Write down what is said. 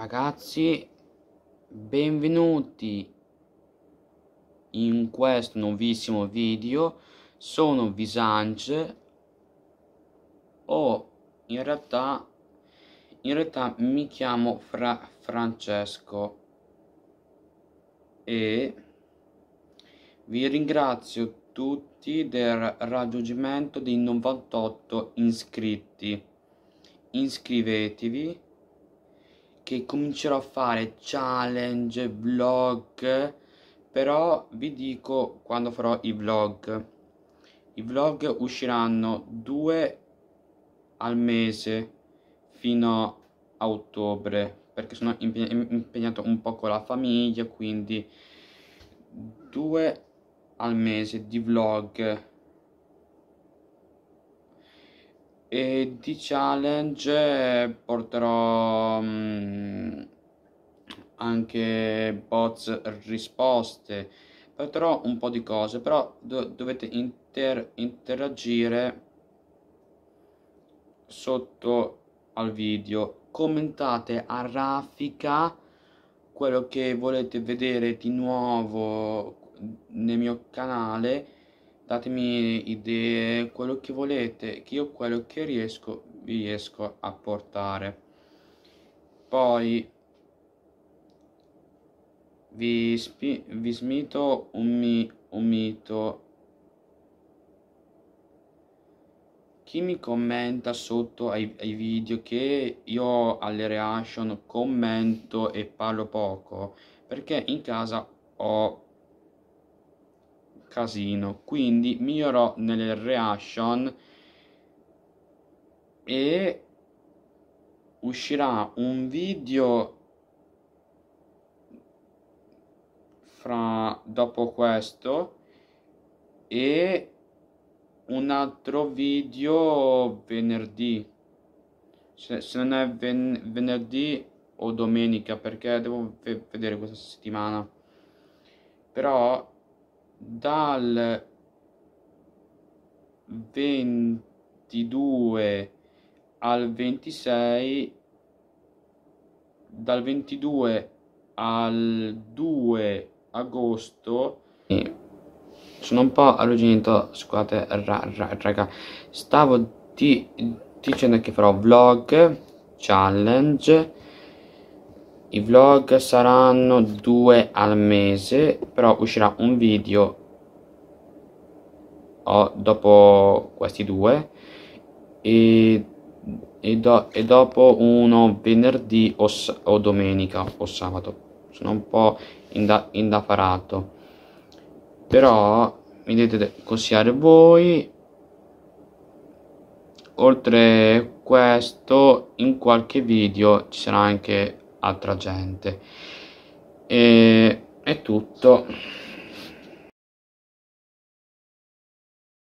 Ragazzi, benvenuti in questo nuovissimo video. Sono Visange o in realtà in realtà mi chiamo Fra Francesco e vi ringrazio tutti del raggiungimento dei 98 iscritti. Iscrivetevi che comincerò a fare challenge, vlog, però vi dico quando farò i vlog. I vlog usciranno due al mese fino a ottobre perché sono impegnato un po' con la famiglia quindi due al mese di vlog E di challenge porterò mh, mm, anche bots risposte, porterò un po' di cose, però do dovete inter interagire sotto al video, commentate a raffica quello che volete vedere di nuovo nel mio canale datemi idee, quello che volete, che io quello che riesco vi riesco a portare. Poi vi, spi- vi smito un, mi- un mito. Chi mi commenta sotto ai, ai video che io alle reaction commento e parlo poco, perché in casa ho casino quindi migliorò nelle reaction e uscirà un video fra dopo questo e un altro video venerdì se, se non è ven venerdì o domenica perché devo vedere questa settimana però dal 22 al 26 dal 22 al 2 agosto sono un po' arrugginito scusate ra, ra, raga stavo di, dicendo che farò vlog challenge i vlog saranno due al mese però uscirà un video dopo questi due e, e, do, e dopo uno venerdì o, o, domenica o sabato sono un po' inda, indaffarato però mi dovete consigliare voi oltre questo in qualche video ci sarà anche altra gente e è tutto